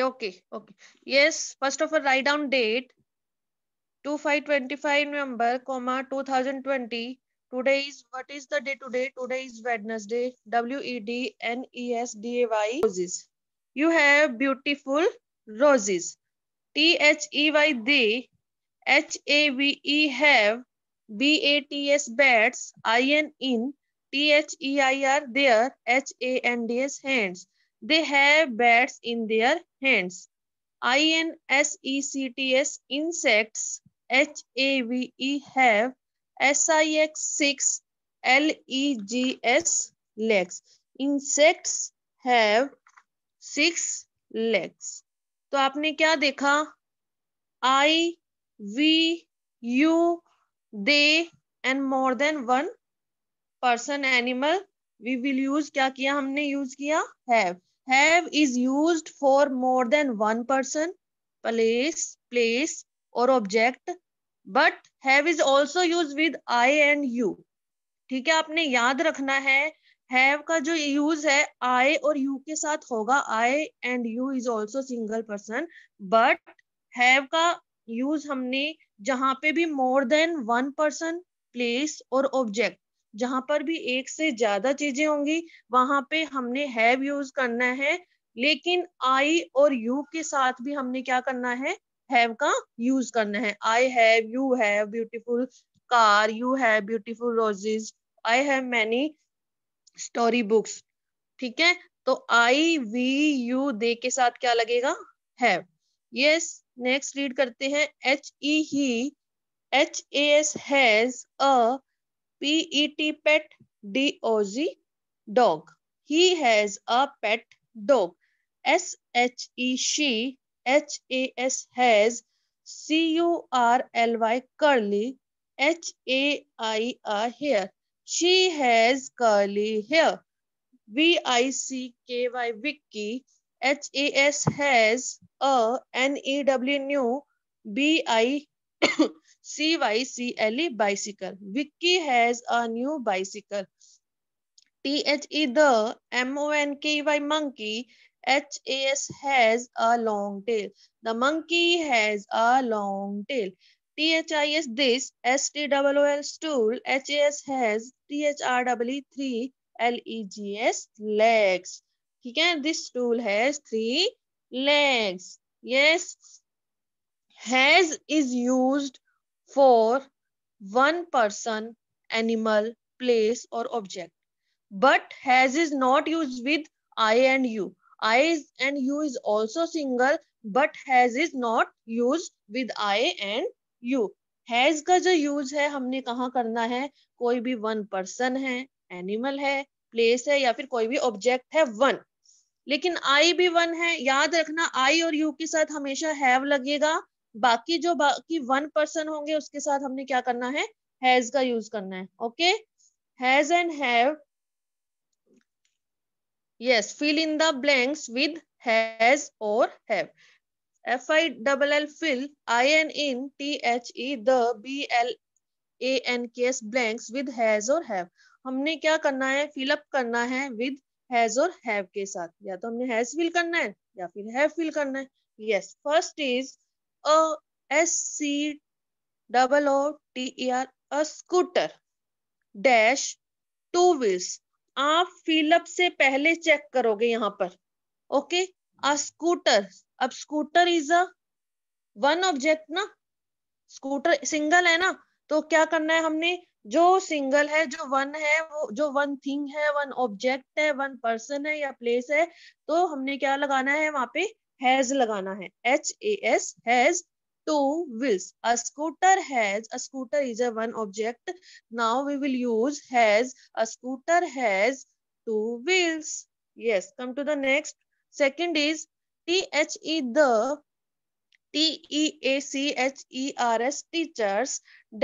okay okay yes first of all write down date 2525 november comma 2020 today is what is the day today today is wednesday w e d n e s d a y roses you have beautiful roses t h e y they h a v e have b a t s bats i n in t h e i r there h a n d s hands they have bats in their hands I N S E C T S insects H A V E have S I X six L E G S legs insects have six legs तो आपने क्या देखा I we you they and more than one person animal we will use क्या किया हमने use किया have have is used for more than one person place place or object but have is also used with i and you ठीक है आपने याद रखना है हैव का जो यूज है आई और यू के साथ होगा I and you is also single person but have का यूज हमने जहां पे भी more than one person place और ऑब्जेक्ट जहां पर भी एक से ज्यादा चीजें होंगी वहां पे हमने हैव यूज करना है लेकिन आई और यू के साथ भी हमने क्या करना है हैव का यूज करना है I have you have beautiful car you have beautiful roses I have many story books ठीक है तो आई वी यू दे के साथ क्या लगेगा हैव यस नेक्स्ट रीड करते हैं H E he H A S has a P-E-T, pet, D-O-G, dog. He has a pet dog. S-H-E, she, H-A-S, has, C-U-R-L-Y, curly, H-A-I-R, hair. She has curly hair. V-I-C-K-Y, Vicky, H-A-S, has, a, N-E-W, new, B-I, C-Y-C-L-E, bicycle. Vicky has a new bicycle. T-H-E, the, M-O-N-K-E-Y, monkey. H-A-S has a long tail. The monkey has a long tail. T-H-I-S, this. S-T-O-O-L, stool. H-A-S has. T-H-R-E-E, three. L-E-G-S, legs. ठीक है this tool has three legs yes has is for one person, animal, place or object. But has is not used with I and you. I is and you is also single but has is not used with I and you. has ka jo use hai humne kahan karna hai koi bhi one person hai animal hai place hai ya fir koi bhi object hai one lekin i bhi one hai yaad rakhna i aur you ke sath hamesha have lagega बाकी जो बाकी one person होंगे उसके साथ हमने क्या करना है हैज का यूज करना है okay has and have yes fill in the blanks with has और have F I double L fill I N in T H E the B L A N K S blanks with has और have हमने क्या करना है fill up करना है with has और have के साथ या तो हमने हैज फिल करना है या फिर हैव फिल करना है yes first is a s c double o t e r a scooter dash two wheels आप फिलअप से पहले चेक करोगे यहाँ पर ओके अ स्कूटर अब scooter is a one object ना स्कूटर सिंगल है ना तो क्या करना है हमने जो सिंगल है जो वन है वो जो वन थिंग है वन ऑब्जेक्ट है वन पर्सन है या प्लेस है तो हमने क्या लगाना है वहां पे हैज लगाना है H A S has two wheels a scooter has a scooter is a one object now we will use has a scooter has two wheels yes come to the next second is T H E the T E A C H E R S teachers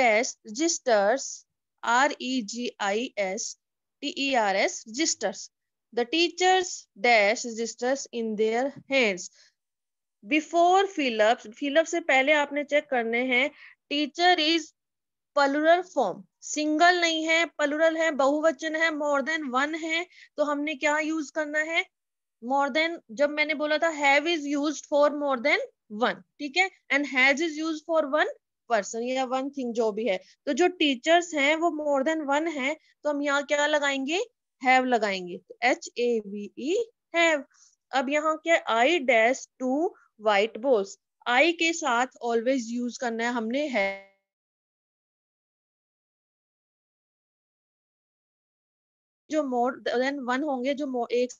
dash registers R E G I S T E R S registers The teachers dash registers in their hands. Before fill up, fill up से पहले आपने check करने हैं teacher is plural form single नहीं है पलुरल है बहुवचन है मोर देन वन है तो हमने क्या यूज करना है मोर देन जब मैंने बोला था have is use for more than one ठीक है and has is use for one person या वन थिंग जो भी है तो जो टीचर्स हैं वो मोर देन वन है तो हम यहाँ क्या लगाएंगे हैव लगाएंगे H A V E have अब यहाँ क्या I dash two white board I के साथ ऑलवेज यूज करना है हमने है जो मोर देन वन होंगे जो एक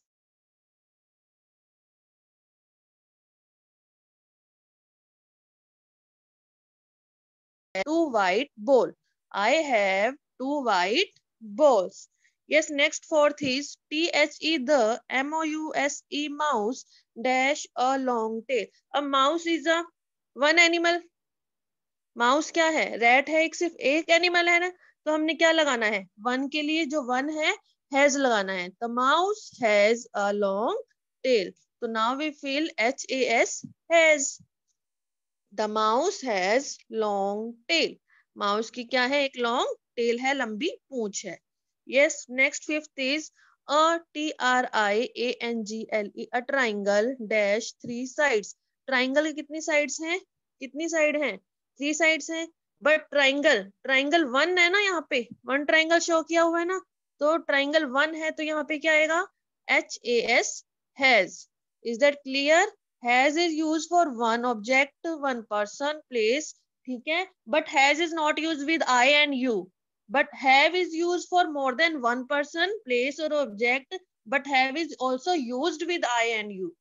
two white bowl I have two white bowls yes next fourth is t h e the m o u s e mouse dash a long tail a mouse is a one animal mouse क्या है rate है एक सिर्फ एक animal है ना तो हमने क्या लगाना है वन के लिए जो वन है हैज लगाना है the mouse has a long tail तो now we fill H A S has the mouse has long tail mouse की क्या है एक लॉन्ग टेल है लंबी पूंछ है yes next fifth is a t r i a n g l e a triangle dash three sides triangle की कितनी sides हैं कितनी side हैं three sides हैं बट ट्राइंगल ट्राइंगल वन है ना यहाँ पे वन ट्राइंगल शो किया हुआ है ना तो ट्राइंगल वन है तो यहाँ पे क्या आएगा H A S has is that clear has is use for one object one person place ठीक है but has is not use with I and you but have is used for more than one person place or object but have is also used with i and you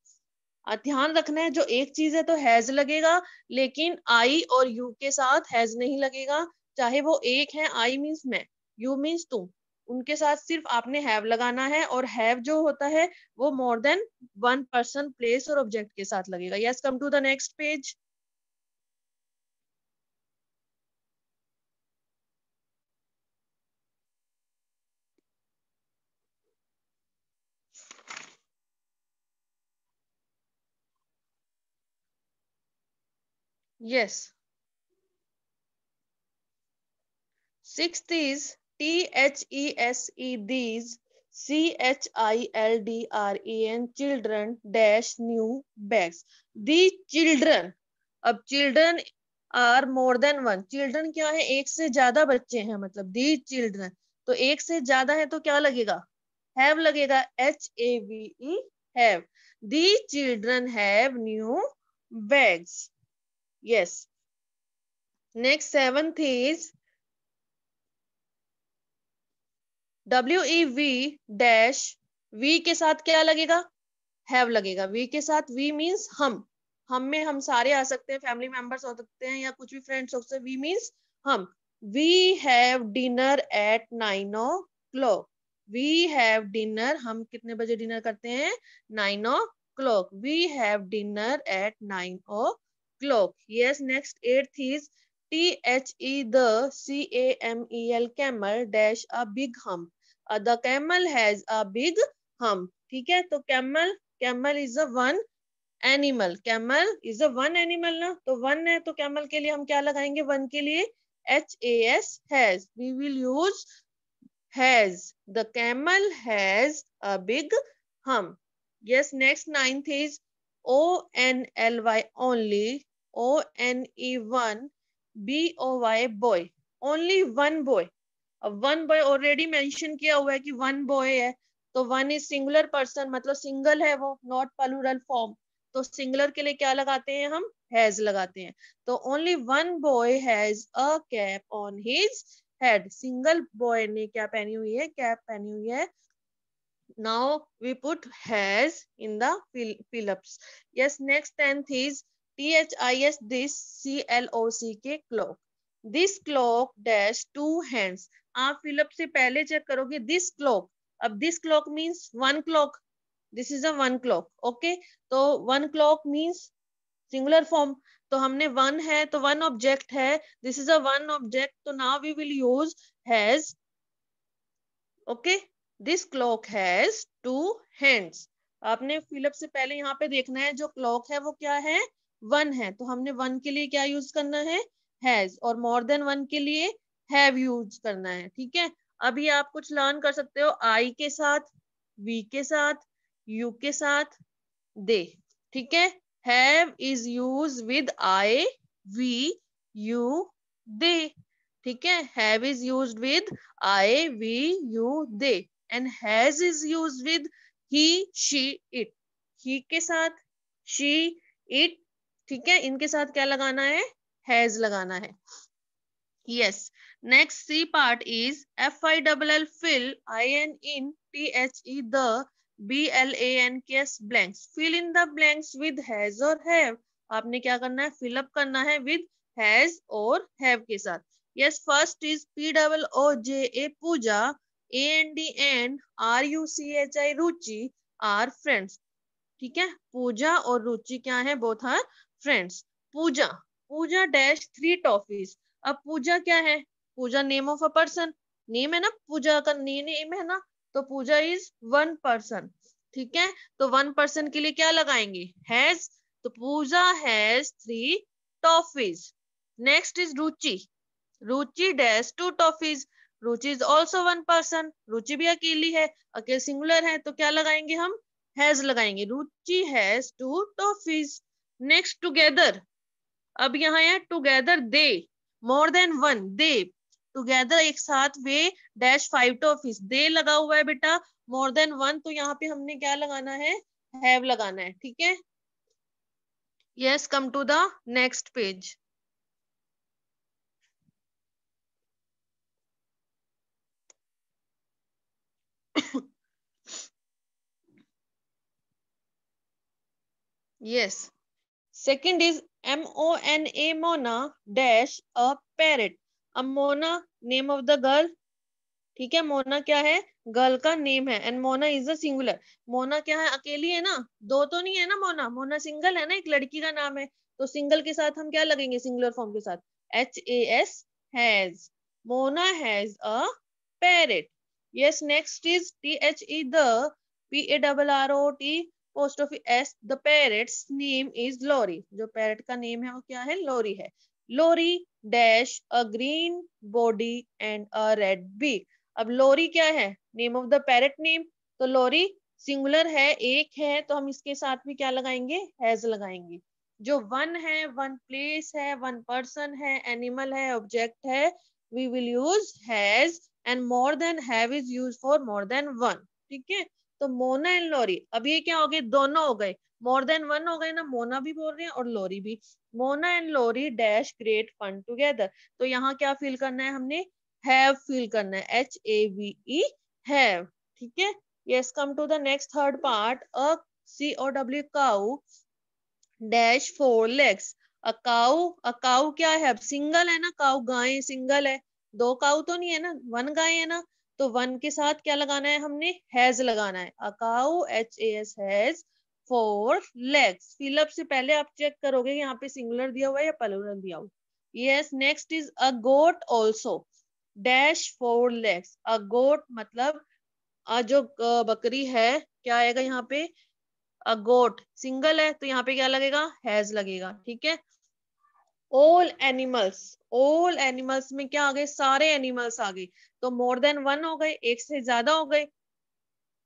ध्यान रखना है जो एक चीज है तो हैज लगेगा लेकिन आई और यू के साथ हैज नहीं लगेगा चाहे वो एक है आई मीन्स मैं यू मीन्स तुम उनके साथ सिर्फ आपने हैव लगाना है और हैव जो होता है वो more than one person place और ऑब्जेक्ट के साथ लगेगा yes come to the next page Yes. Sixth is T H E S E these C H I L D R E N children dash new bags. The children. अब children are more than one children क्या है एक से ज्यादा बच्चे हैं मतलब the children तो एक से ज्यादा है तो क्या लगेगा हैव लगेगा H A V E have the children have new bags yes next seventh is W E we dash we के साथ क्या लगेगा हैव लगेगा वी के साथ वी मीन्स हम हम में हम सारे आ सकते हैं फैमिली मेंबर्स हो सकते हैं या कुछ भी फ्रेंड्स हो सकते वी मीन्स हम we have dinner at nine o'clock we have dinner हम कितने बजे डिनर करते हैं nine o'clock we have dinner at nine ओ clock yes next eighth is T H E the C A M E L camel dash a big hump. Uh, the camel has a big hump. ठीक है तो camel camel is a one animal. Camel is a one animal ना तो one है तो camel के लिए हम क्या लगाएंगे one के लिए H A S has. We will use has. The camel has a big hump. Yes next ninth is O N L Y only. O N E one B O Y boy. Only one boy. अब one boy already mention किया हुआ है कि one boy है तो one is singular person मतलब single है वो नॉट पलूरल फॉर्म तो सिंगुलर के लिए क्या लगाते हैं हम हैज लगाते हैं तो only one boy has a cap on his head single boy ने क्या पहनी हुई है कैप पहनी हुई है now we put has in the fill fill ups yes next tenth is T H I S this C L O C K clock this clock dash two hands आप fill up से पहले check करोगे this clock अब this clock means one clock this is a one clock okay तो one clock means singular form तो हमने one है तो वन ऑब्जेक्ट है this is a one object तो now we will use has okay this clock has to hands आपने fill up से पहले यहाँ पे देखना है जो क्लॉक है वो क्या है वन है तो हमने वन के लिए क्या यूज करना है हैज और मोर देन वन के लिए हैव यूज करना है ठीक है अभी आप कुछ लर्न कर सकते हो आई के साथ वी के साथ यू के साथ दे ठीक है have is use with I we you they ठीक है have is use with I we you they and has is use with he she it he के साथ शी इट ठीक है इनके साथ क्या लगाना है हैज लगाना है yes next C part is F I double L fill I N in T H E the B L A N K S blanks fill in the blanks with has और have आपने क्या करना है fill up करना है with has और have के साथ yes first is P double O J A Pooja A N D N R U C H I Ruchi are friends ठीक है पूजा और रुचि क्या है both are friends Pooja Pooja dash three toffees अब पूजा क्या है Pooja name of a person name है ना पूजा का नेम है ना तो पूजा इज वन पर्सन ठीक है तो वन पर्सन के लिए क्या लगाएंगे हैज तो Pooja has three toffees next is Ruchi Ruchi dash two toffees Ruchi is also one person Ruchi भी अकेली है अकेले सिंगुलर है तो क्या लगाएंगे हम हैज लगाएंगे Ruchi has two toffees next together अब यहाँ है together they more than one they together एक साथ they dash five toffees दे लगा हुआ है बेटा मोर देन वन तो यहाँ पे हमने क्या लगाना है हैव लगाना है ठीक है yes come to the next page yes Second is M-O-N-A Mona dash a parrot. अब Mona name of the girl ठीक है मोना क्या है गर्ल का नेम है and Mona is a singular Mona क्या है अकेली है ना दो तो नहीं है ना मोना मोना सिंगल है ना एक लड़की का नाम है तो सिंगल के साथ हम क्या लगेंगे सिंगुलर फॉर्म के साथ H A S has Mona has a parrot yes next is T H E the P A double R O T post office S the parrot's name is Lori जो parrot का name है वो क्या है Lori है Lori dash a green body and a red beak अब Lori क्या है name of the parrot name तो लोरी सिंगुलर है एक है तो हम इसके साथ भी क्या लगाएंगे हैज लगाएंगे जो वन है वन प्लेस है वन पर्सन है एनिमल है ऑब्जेक्ट है we will use has and more than have is use for more than one ठीक है तो मोना एंड लॉरी अब ये क्या हो गए दोनों हो गए मोर देन वन हो गए ना मोना भी बोल रहे हैं और लॉरी भी Mona and Lori dash great fun together तो यहाँ क्या फील करना है हमने हैव फील करना है H A V E have ठीक है yes come to the next third part a C O W cow dash four legs a cow a cow क्या है सिंगल है ना काउ गाय सिंगल है दो काउ तो नहीं है ना वन गाय है ना तो वन के साथ क्या लगाना है हमने हैज लगाना है a cow H S has four legs fill up से पहले आप चेक करोगे यहाँ पे सिंगुलर दिया हुआ है या पलुलर दिया हुआ yes next is a goat also dash four legs a goat मतलब आ जो बकरी है क्या आएगा यहाँ पे अ गोट सिंगल है तो यहाँ पे क्या लगेगा हैज लगेगा ठीक है ऑल एनिमल्स ऑल एनिमल्स में क्या आ गए सारे एनिमल्स आ गए तो मोर देन वन हो गए एक से ज्यादा हो गए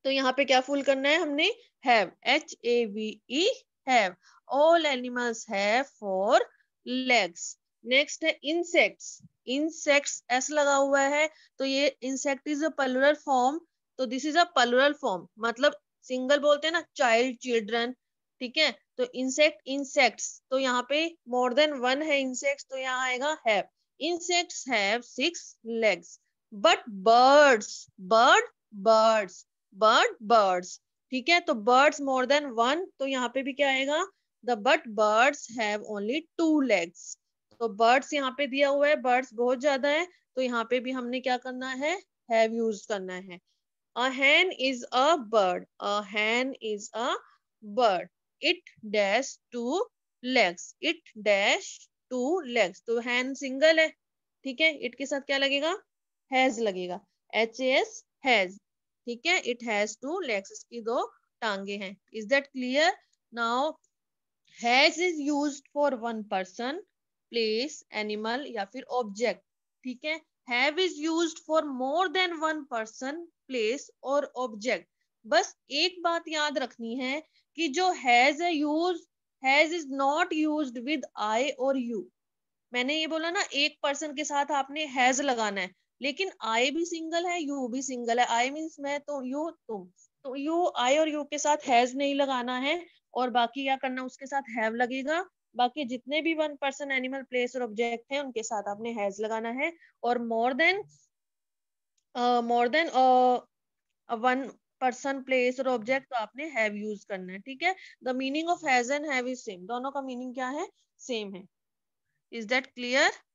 तो यहाँ पे क्या फुल करना है हमने have H A V E have all animals have four legs next है इंसेक्ट्स इंसेक्ट्स एस लगा हुआ है तो ये insect is a plural form तो this is a plural form मतलब सिंगल बोलते हैं ना चाइल्ड चिल्ड्रन ठीक है तो इंसेक्ट इंसेक्ट्स तो यहाँ पे मोर देन वन है इंसेक्ट्स तो यहाँ आएगा have insects have six legs but birds bird birds bird birds ठीक है तो बर्ड्स मोर देन वन तो यहाँ पे भी क्या आएगा the but birds have only two legs तो बर्ड्स यहाँ पे दिया हुआ है बर्ड्स बहुत ज्यादा है तो यहाँ पे भी हमने क्या करना है हैव यूज करना है a hen is a bird a hen is a bird it dash two legs it dash two legs तो हैंड सिंगल है ठीक है इट के साथ क्या लगेगा हैज लगेगा एच एस हैज ठीक है इट हैज टू लेग्स इसकी दो टांगे हैं is that clear now has is use for one person place animal या फिर ऑब्जेक्ट ठीक है have is use for more than one person place और ऑब्जेक्ट बस एक बात याद रखनी है कि जो हैज है use has is not use with I और यू मैंने ये बोला ना एक पर्सन के साथ आपने हैज लगाना है लेकिन आई भी सिंगल है यू भी सिंगल है आई मीन्स मैं तो यू तुम तो यू आई और यू के साथ हैज नहीं लगाना है और बाकी क्या करना उसके साथ हैव लगेगा बाकी जितने भी वन पर्सन एनिमल प्लेस और ऑब्जेक्ट है उनके साथ आपने हैज लगाना है और more than more than one person place और ऑब्जेक्ट तो आपने हैव यूज करना है ठीक है the meaning of has and have is same दोनों का मीनिंग क्या है सेम है इज दैट क्लियर